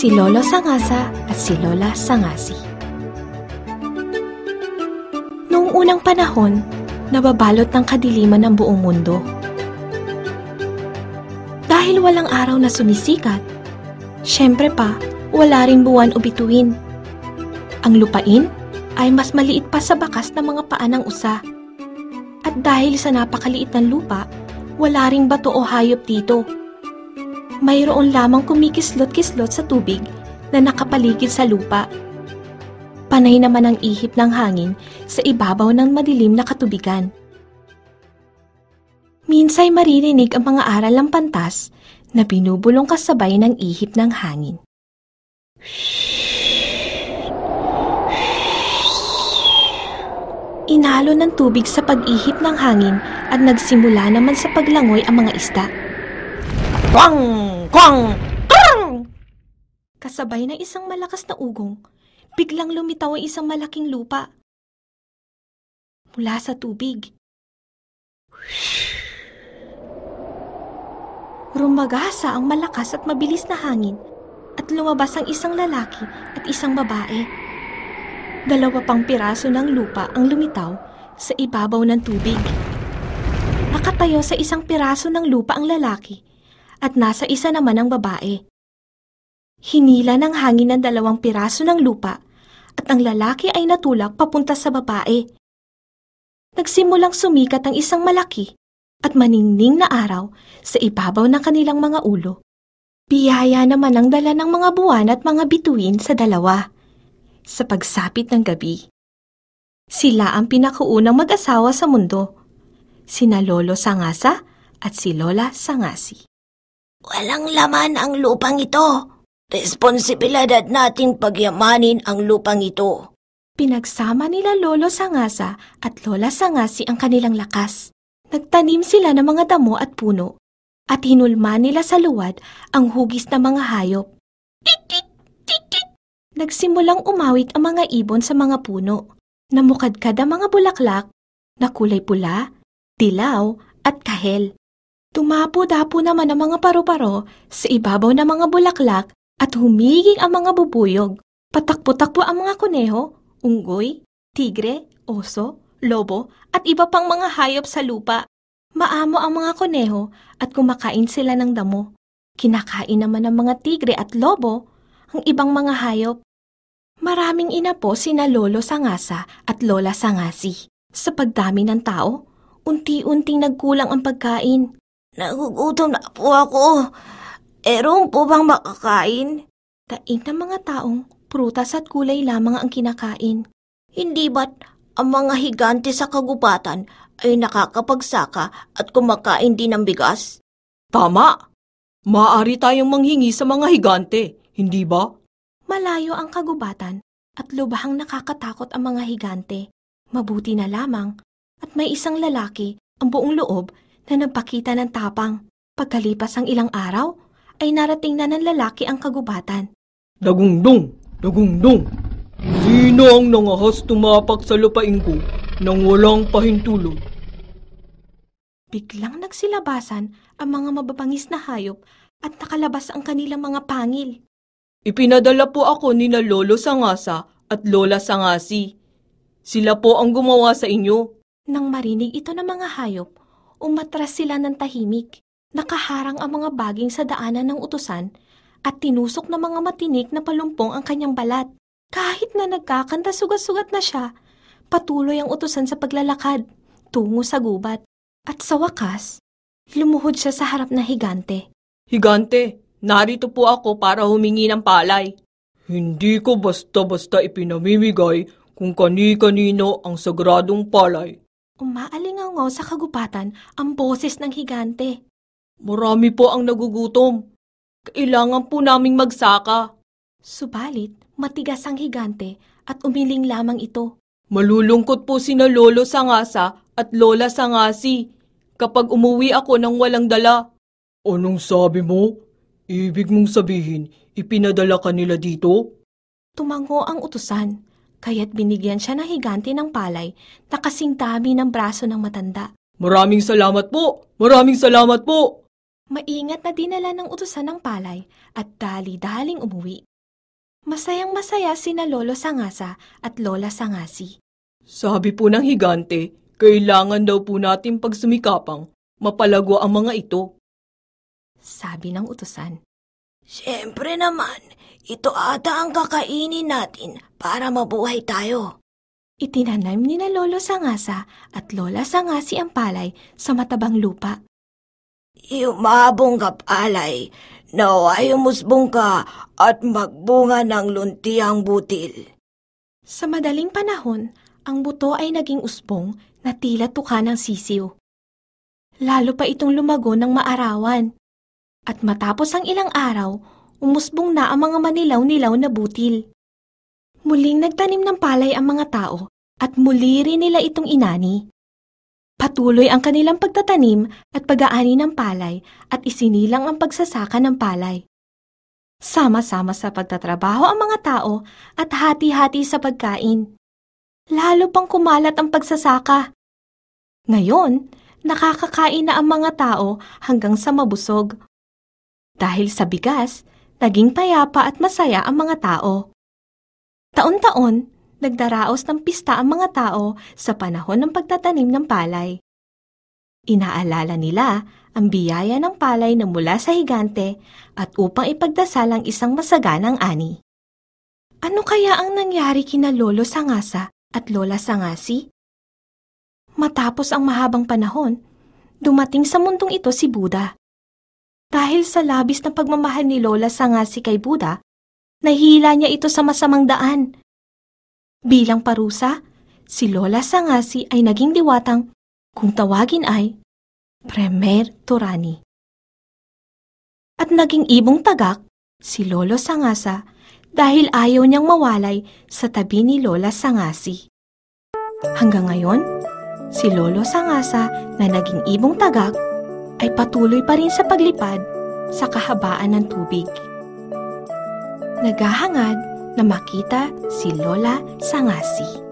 si Lolo Sangasa at si Lola Sangasi. Noong unang panahon, nababalot ng kadiliman ang buong mundo. Dahil walang araw na sumisikat, syempre pa, wala rin buwan o bituin. Ang lupain ay mas maliit pa sa bakas ng mga paa ng usa. At dahil sa napakaliit ng lupa, wala ring bato o hayop dito mayroon lamang kumikislot-kislot sa tubig na nakapaligid sa lupa. Panay naman ang ihip ng hangin sa ibabaw ng madilim na katubigan. Minsay maririnig ang mga aral ng pantas na binubulong kasabay ng ihip ng hangin. Inalo ng tubig sa pag-ihip ng hangin at nagsimula naman sa paglangoy ang mga isda. Bang! Kwang! Tarang! Kasabay ng isang malakas na ugong, biglang lumitaw ang isang malaking lupa. Mula sa tubig. Rumagasa ang malakas at mabilis na hangin at lumabas ang isang lalaki at isang babae. Dalawa pang piraso ng lupa ang lumitaw sa ibabaw ng tubig. Nakatayo sa isang piraso ng lupa ang lalaki at nasa isa naman ang babae. Hinila ng hangin ang dalawang piraso ng lupa at ang lalaki ay natulak papunta sa babae. Nagsimulang sumikat ang isang malaki at maningning na araw sa ibabaw ng kanilang mga ulo. Biyaya naman ang dala ng mga buwan at mga bituin sa dalawa. Sa pagsapit ng gabi, sila ang pinakaunang mag-asawa sa mundo. Sina Lolo Sangasa at si Lola Sangasi. Walang laman ang lupang ito. Responsibilidad natin pagyamanin ang lupang ito. Pinagsama nila Lolo Sangasa at Lola Sangasi ang kanilang lakas. Nagtanim sila ng mga damo at puno at hinulma nila sa luwad ang hugis ng mga hayop. Nagsimulang umawit ang mga ibon sa mga puno. Namukadkad ang mga bulaklak na kulay pula, dilaw at kahel. Tumapo-dapo naman ang mga paru-paro sa ibabaw ng mga bulaklak at humiging ang mga bubuyog. Patakpo-takpo ang mga kuneho, unggoy, tigre, oso, lobo at iba pang mga hayop sa lupa. Maamo ang mga kuneho at kumakain sila ng damo. Kinakain naman ng mga tigre at lobo ang ibang mga hayop. Maraming ina po sina Lolo Sangasa at Lola Sangasi. Sa pagdami ng tao, unti-unting nagkulang ang pagkain. Nagugutom na po ako. Erong po bang makakain? Tain na mga taong prutas at kulay lamang ang kinakain. Hindi ba't ang mga higante sa kagubatan ay nakakapagsaka at kumakain din ng bigas? Tama! Maaari tayong manghingi sa mga higante, hindi ba? Malayo ang kagubatan at lubhang nakakatakot ang mga higante. Mabuti na lamang at may isang lalaki ang buong loob na nagpakita ng tapang. Pagkalipas ang ilang araw, ay narating na ng lalaki ang kagubatan. Dagundong! Dagundong! Sino ang nangahas tumapak sa lupain ko nang walang pahintulot? Biglang nagsilabasan ang mga mababangis na hayop at nakalabas ang kanilang mga pangil. Ipinadala po ako ni na Lolo Sangasa at Lola Sangasi. Sila po ang gumawa sa inyo. Nang marinig ito ng mga hayop, umatras sila ng tahimik. Nakaharang ang mga baging sa daanan ng utusan at tinusok ng mga matinik na palumpong ang kanyang balat. Kahit na nagkakanta sugat-sugat na siya, patuloy ang utusan sa paglalakad, tungo sa gubat. At sa wakas, lumuhod siya sa harap na higante. Higante, narito po ako para humingi ng palay. Hindi ko basta-basta ipinamimigay kung kani-kanino ang sagradong palay. Umaalingaw sa kagubatan ang boses ng higante. Marami po ang nagugutom. Kailangan po naming magsaka. Subalit, matigas ang higante at umiling lamang ito. Malulungkot po sina Lolo Sangasa at Lola Sangasi kapag umuwi ako ng walang dala. Anong sabi mo? Ibig mong sabihin, ipinadala ka nila dito? Tumango ang utusan kaya't binigyan siya ng higante ng palay na kasing ng braso ng matanda. Maraming salamat po! Maraming salamat po! Maingat na dinala ng utusan ng palay at dali-daling umuwi. Masayang-masaya sina Lolo Sangasa at Lola Sangasi. Sabi po ng higante, kailangan daw po natin pagsumikapang mapalago ang mga ito. Sabi ng utusan. Siyempre naman, ito ata ang kakainin natin para mabuhay tayo. Itinanim ni na Lolo Sangasa at Lola Sangasi ang palay sa matabang lupa. Yumabong ka palay, naway umusbong ka at magbunga ng lunti ang butil. Sa madaling panahon, ang buto ay naging usbong na tila tuka ng sisiw. Lalo pa itong lumago ng maarawan. At matapos ang ilang araw, umusbong na ang mga manilaw-nilaw na butil. Muling nagtanim ng palay ang mga tao at muli rin nila itong inani. Patuloy ang kanilang pagtatanim at pag-aani ng palay at isinilang ang pagsasaka ng palay. Sama-sama sa pagtatrabaho ang mga tao at hati-hati sa pagkain. Lalo pang kumalat ang pagsasaka. Ngayon, nakakakain na ang mga tao hanggang sa mabusog. Dahil sa bigas, naging payapa at masaya ang mga tao. Taon-taon, nagdaraos ng pista ang mga tao sa panahon ng pagtatanim ng palay. Inaalala nila ang biyaya ng palay na mula sa higante at upang ipagdasal ang isang masaganang ani. Ano kaya ang nangyari kina Lolo Sangasa at Lola Sangasi? Matapos ang mahabang panahon, dumating sa mundong ito si Buddha. Dahil sa labis na pagmamahal ni Lola sa nga si kay Buda, nahila niya ito sa masamang daan. Bilang parusa, si Lola Sangasi ay naging diwatang, kung tawagin ay, Premier Turani. At naging ibong tagak, si Lolo Sangasa, dahil ayaw niyang mawalay sa tabi ni Lola Sangasi. Hanggang ngayon, si Lolo Sangasa na naging ibong tagak ay patuloy pa rin sa paglipad sa kahabaan ng tubig. Naghahangad na makita si Lola Sangasi.